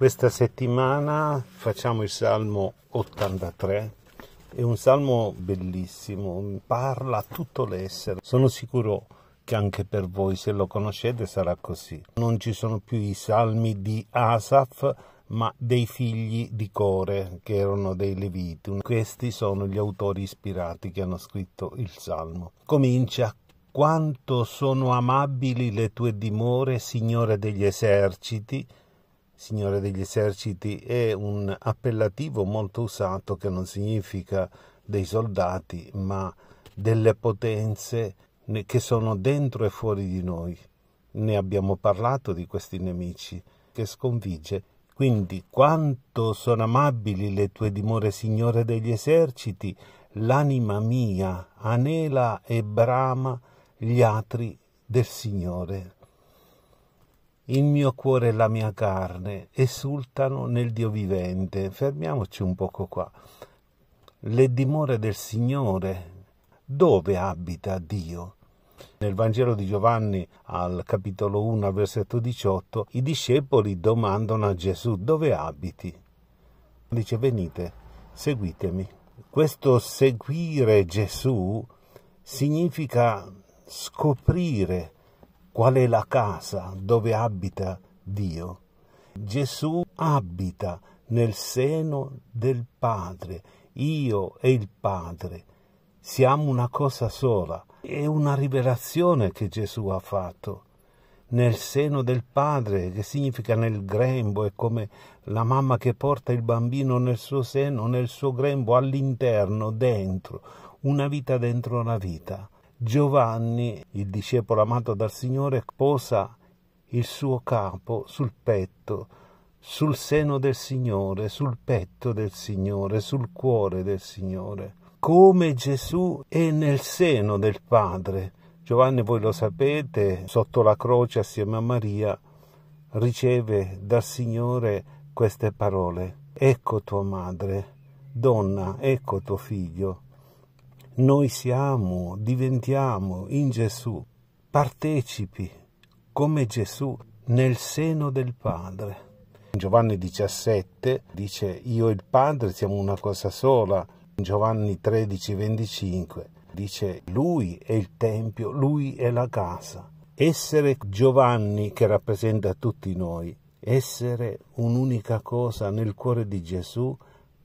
Questa settimana facciamo il Salmo 83, è un salmo bellissimo, parla a tutto l'essere. Sono sicuro che anche per voi, se lo conoscete, sarà così. Non ci sono più i salmi di Asaf, ma dei figli di Core, che erano dei Leviti. Questi sono gli autori ispirati che hanno scritto il salmo. Comincia quanto sono amabili le tue dimore, Signore degli eserciti, Signore degli Eserciti è un appellativo molto usato che non significa dei soldati, ma delle potenze che sono dentro e fuori di noi. Ne abbiamo parlato di questi nemici che sconfigge. Quindi quanto sono amabili le tue dimore, Signore degli Eserciti, l'anima mia anela e brama gli atri del Signore. Il mio cuore e la mia carne esultano nel Dio vivente. Fermiamoci un poco qua. Le dimore del Signore. Dove abita Dio? Nel Vangelo di Giovanni al capitolo 1 al versetto 18 i discepoli domandano a Gesù dove abiti. Dice venite, seguitemi. Questo seguire Gesù significa scoprire Qual è la casa dove abita Dio? Gesù abita nel seno del Padre, io e il Padre. Siamo una cosa sola. È una rivelazione che Gesù ha fatto. Nel seno del Padre, che significa nel grembo, è come la mamma che porta il bambino nel suo seno, nel suo grembo, all'interno, dentro, una vita dentro la vita. Giovanni, il discepolo amato dal Signore, posa il suo capo sul petto, sul seno del Signore, sul petto del Signore, sul cuore del Signore, come Gesù è nel seno del Padre. Giovanni, voi lo sapete, sotto la croce assieme a Maria, riceve dal Signore queste parole. Ecco tua madre, donna, ecco tuo figlio. Noi siamo, diventiamo in Gesù partecipi come Gesù nel seno del Padre. Giovanni 17 dice io e il Padre siamo una cosa sola. Giovanni 13, 25 dice lui è il Tempio, lui è la casa. Essere Giovanni che rappresenta tutti noi, essere un'unica cosa nel cuore di Gesù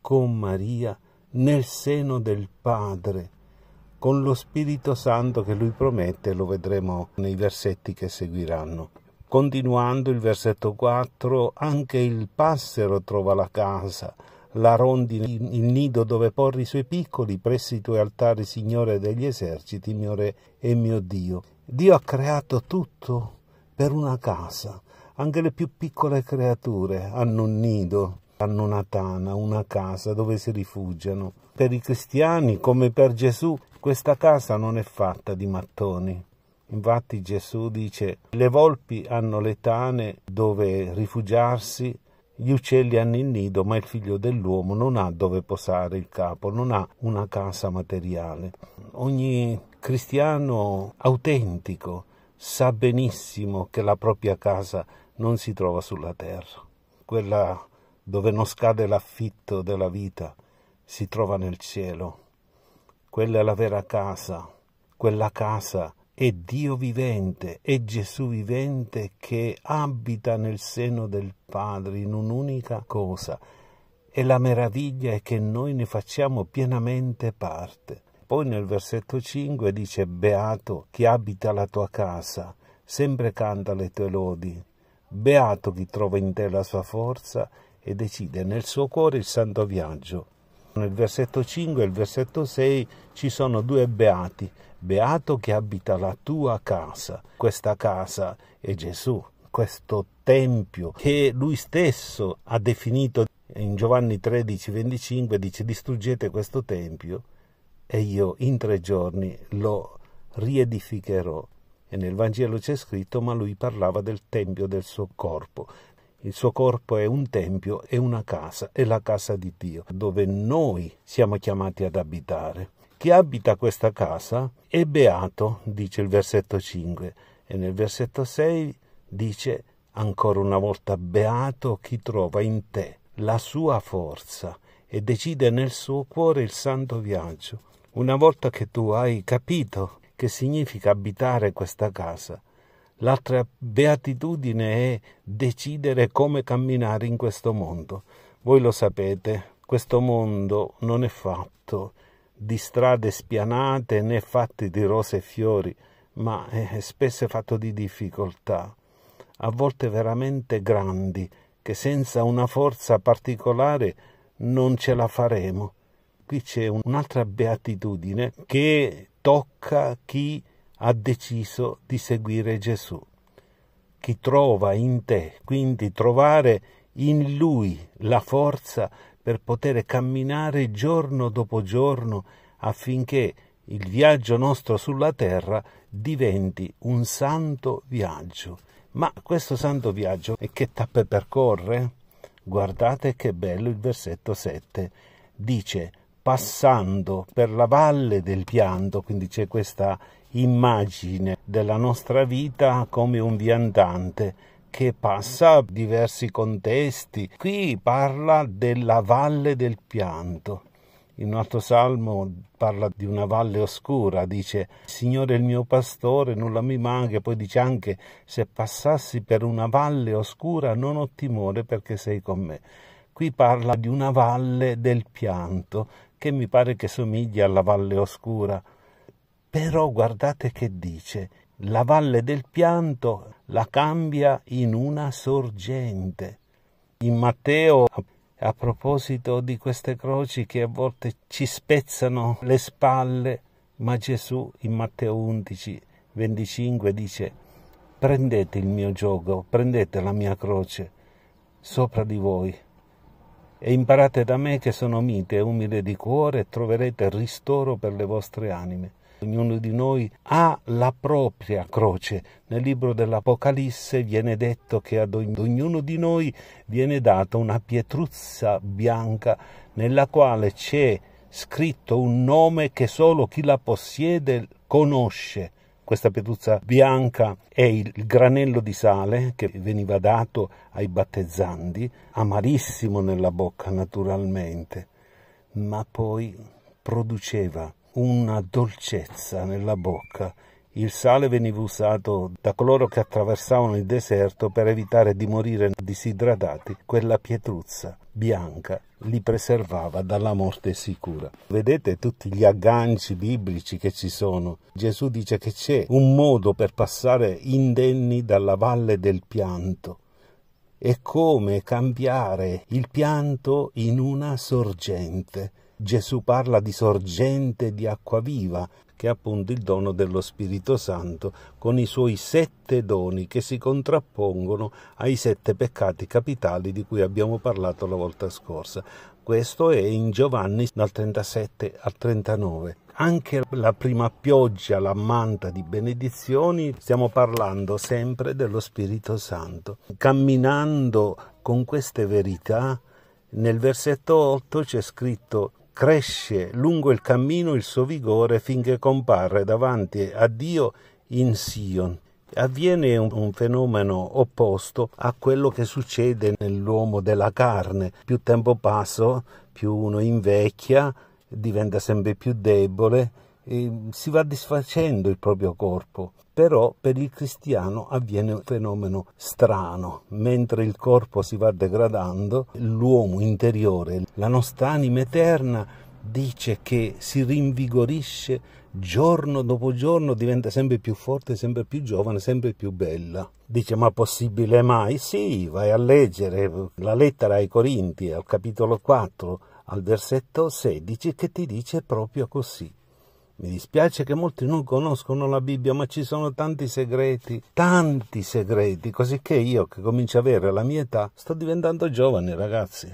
con Maria nel seno del Padre, con lo Spirito Santo che lui promette, lo vedremo nei versetti che seguiranno. Continuando il versetto 4, anche il passero trova la casa, la rondine, il nido dove porre i suoi piccoli, presso i tuoi altari, Signore degli eserciti, mio Re e mio Dio. Dio ha creato tutto per una casa, anche le più piccole creature hanno un nido hanno una tana, una casa dove si rifugiano. Per i cristiani, come per Gesù, questa casa non è fatta di mattoni. Infatti Gesù dice le volpi hanno le tane dove rifugiarsi, gli uccelli hanno il nido, ma il figlio dell'uomo non ha dove posare il capo, non ha una casa materiale. Ogni cristiano autentico sa benissimo che la propria casa non si trova sulla terra. Quella dove non scade l'affitto della vita, si trova nel cielo. Quella è la vera casa, quella casa è Dio vivente, è Gesù vivente che abita nel seno del Padre in un'unica cosa. E la meraviglia è che noi ne facciamo pienamente parte. Poi nel versetto 5 dice Beato chi abita la tua casa, sempre canta le tue lodi. Beato chi trova in te la sua forza e decide nel suo cuore il santo viaggio. Nel versetto 5 e il versetto 6 ci sono due beati. Beato che abita la tua casa. Questa casa è Gesù, questo tempio che lui stesso ha definito in Giovanni 13, 25, dice distruggete questo tempio e io in tre giorni lo riedificherò. E nel Vangelo c'è scritto, ma lui parlava del tempio del suo corpo. Il suo corpo è un tempio, è una casa, è la casa di Dio, dove noi siamo chiamati ad abitare. Chi abita questa casa è beato, dice il versetto 5, e nel versetto 6 dice ancora una volta, beato chi trova in te la sua forza e decide nel suo cuore il santo viaggio. Una volta che tu hai capito che significa abitare questa casa, L'altra beatitudine è decidere come camminare in questo mondo. Voi lo sapete, questo mondo non è fatto di strade spianate né fatte di rose e fiori, ma è spesso fatto di difficoltà, a volte veramente grandi, che senza una forza particolare non ce la faremo. Qui c'è un'altra beatitudine che tocca chi ha deciso di seguire Gesù. Chi trova in te, quindi trovare in lui la forza per poter camminare giorno dopo giorno affinché il viaggio nostro sulla terra diventi un santo viaggio. Ma questo santo viaggio e che tappe percorre? Guardate che bello il versetto 7. Dice, passando per la valle del pianto, quindi c'è questa immagine della nostra vita come un viandante che passa diversi contesti. Qui parla della valle del pianto. In un altro salmo parla di una valle oscura, dice Signore il mio pastore, nulla mi manca, poi dice anche se passassi per una valle oscura non ho timore perché sei con me. Qui parla di una valle del pianto che mi pare che somiglia alla valle oscura però guardate che dice, la valle del pianto la cambia in una sorgente. In Matteo, a proposito di queste croci che a volte ci spezzano le spalle, ma Gesù in Matteo 11, 25 dice, prendete il mio gioco, prendete la mia croce sopra di voi e imparate da me che sono mite e umile di cuore e troverete ristoro per le vostre anime. Ognuno di noi ha la propria croce. Nel libro dell'Apocalisse viene detto che ad ognuno di noi viene data una pietruzza bianca nella quale c'è scritto un nome che solo chi la possiede conosce. Questa pietruzza bianca è il granello di sale che veniva dato ai battezzandi, amarissimo nella bocca naturalmente, ma poi produceva una dolcezza nella bocca. Il sale veniva usato da coloro che attraversavano il deserto per evitare di morire disidratati. Quella pietruzza bianca li preservava dalla morte sicura. Vedete tutti gli agganci biblici che ci sono. Gesù dice che c'è un modo per passare indenni dalla valle del pianto. E come cambiare il pianto in una sorgente. Gesù parla di sorgente di acqua viva, che è appunto il dono dello Spirito Santo, con i suoi sette doni che si contrappongono ai sette peccati capitali di cui abbiamo parlato la volta scorsa. Questo è in Giovanni dal 37 al 39. Anche la prima pioggia, la manta di benedizioni, stiamo parlando sempre dello Spirito Santo. Camminando con queste verità, nel versetto 8 c'è scritto cresce lungo il cammino il suo vigore finché compare davanti a Dio in Sion. Avviene un, un fenomeno opposto a quello che succede nell'uomo della carne. Più tempo passa, più uno invecchia, diventa sempre più debole, si va disfacendo il proprio corpo. Però per il cristiano avviene un fenomeno strano, mentre il corpo si va degradando, l'uomo interiore, la nostra anima eterna dice che si rinvigorisce giorno dopo giorno, diventa sempre più forte, sempre più giovane, sempre più bella. Dice ma possibile mai? Sì, vai a leggere la lettera ai Corinti al capitolo 4 al versetto 16 che ti dice proprio così. Mi dispiace che molti non conoscono la Bibbia, ma ci sono tanti segreti, tanti segreti, così che io che comincio ad avere la mia età sto diventando giovane, ragazzi.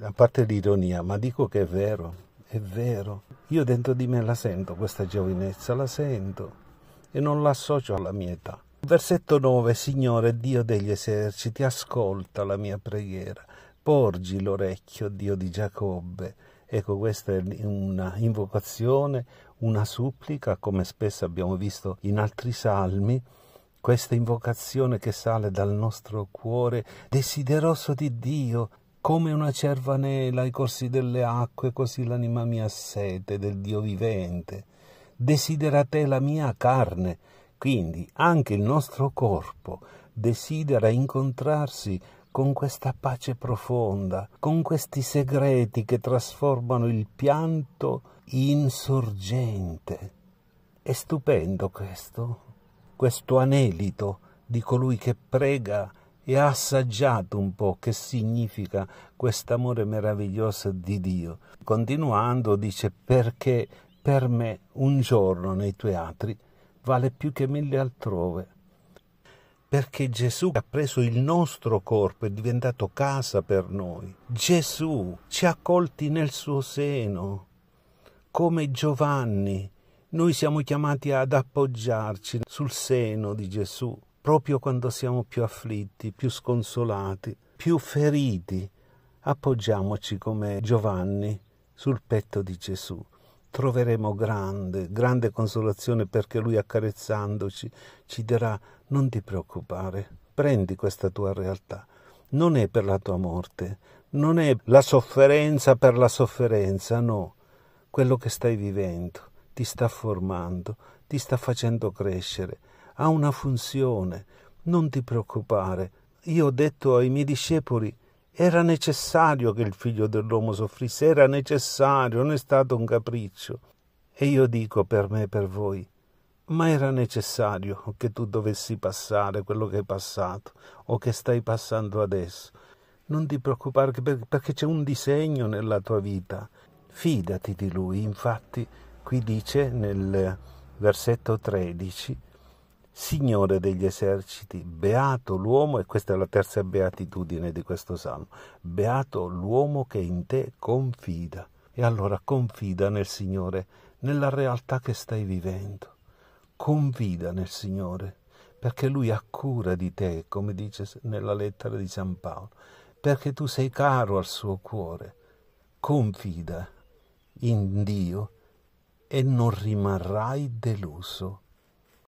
A parte l'ironia, ma dico che è vero, è vero. Io dentro di me la sento questa giovinezza, la sento e non l'associo alla mia età. Versetto 9, Signore Dio degli eserciti, ascolta la mia preghiera, porgi l'orecchio, Dio di Giacobbe. Ecco, questa è una invocazione, una supplica, come spesso abbiamo visto in altri salmi, questa invocazione che sale dal nostro cuore desideroso di Dio, come una cerva nela ai corsi delle acque, così l'anima mia sete del Dio vivente. Desidera te la mia carne, quindi anche il nostro corpo desidera incontrarsi con questa pace profonda, con questi segreti che trasformano il pianto in sorgente. È stupendo questo, questo anelito di colui che prega e ha assaggiato un po' che significa quest'amore meraviglioso di Dio. Continuando dice perché per me un giorno nei tuoi atri vale più che mille altrove perché Gesù ha preso il nostro corpo, è diventato casa per noi. Gesù ci ha accolti nel suo seno, come Giovanni. Noi siamo chiamati ad appoggiarci sul seno di Gesù, proprio quando siamo più afflitti, più sconsolati, più feriti. Appoggiamoci come Giovanni sul petto di Gesù troveremo grande, grande consolazione perché lui accarezzandoci ci dirà non ti preoccupare, prendi questa tua realtà, non è per la tua morte, non è la sofferenza per la sofferenza, no, quello che stai vivendo ti sta formando, ti sta facendo crescere, ha una funzione, non ti preoccupare. Io ho detto ai miei discepoli, era necessario che il figlio dell'uomo soffrisse, era necessario, non è stato un capriccio. E io dico per me e per voi, ma era necessario che tu dovessi passare quello che hai passato o che stai passando adesso. Non ti preoccupare perché c'è un disegno nella tua vita. Fidati di lui. Infatti qui dice nel versetto 13 Signore degli eserciti, beato l'uomo, e questa è la terza beatitudine di questo salmo, beato l'uomo che in te confida. E allora confida nel Signore, nella realtà che stai vivendo. Confida nel Signore, perché Lui ha cura di te, come dice nella lettera di San Paolo, perché tu sei caro al suo cuore. Confida in Dio e non rimarrai deluso.